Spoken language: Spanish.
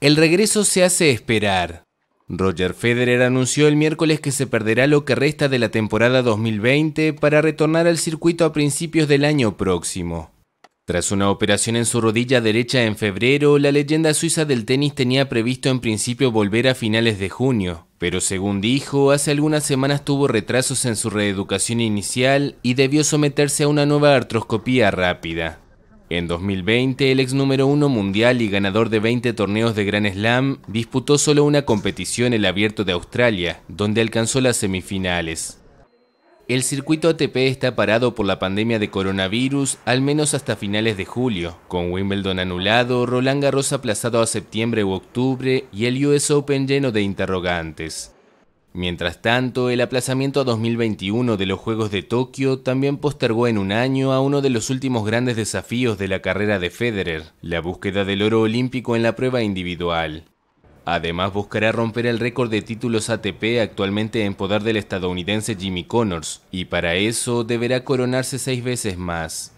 El regreso se hace esperar. Roger Federer anunció el miércoles que se perderá lo que resta de la temporada 2020 para retornar al circuito a principios del año próximo. Tras una operación en su rodilla derecha en febrero, la leyenda suiza del tenis tenía previsto en principio volver a finales de junio, pero según dijo, hace algunas semanas tuvo retrasos en su reeducación inicial y debió someterse a una nueva artroscopía rápida. En 2020, el ex número uno mundial y ganador de 20 torneos de Grand Slam disputó solo una competición el Abierto de Australia, donde alcanzó las semifinales. El circuito ATP está parado por la pandemia de coronavirus al menos hasta finales de julio, con Wimbledon anulado, Roland Garros aplazado a septiembre u octubre y el US Open lleno de interrogantes. Mientras tanto, el aplazamiento a 2021 de los Juegos de Tokio también postergó en un año a uno de los últimos grandes desafíos de la carrera de Federer, la búsqueda del oro olímpico en la prueba individual. Además, buscará romper el récord de títulos ATP actualmente en poder del estadounidense Jimmy Connors, y para eso deberá coronarse seis veces más.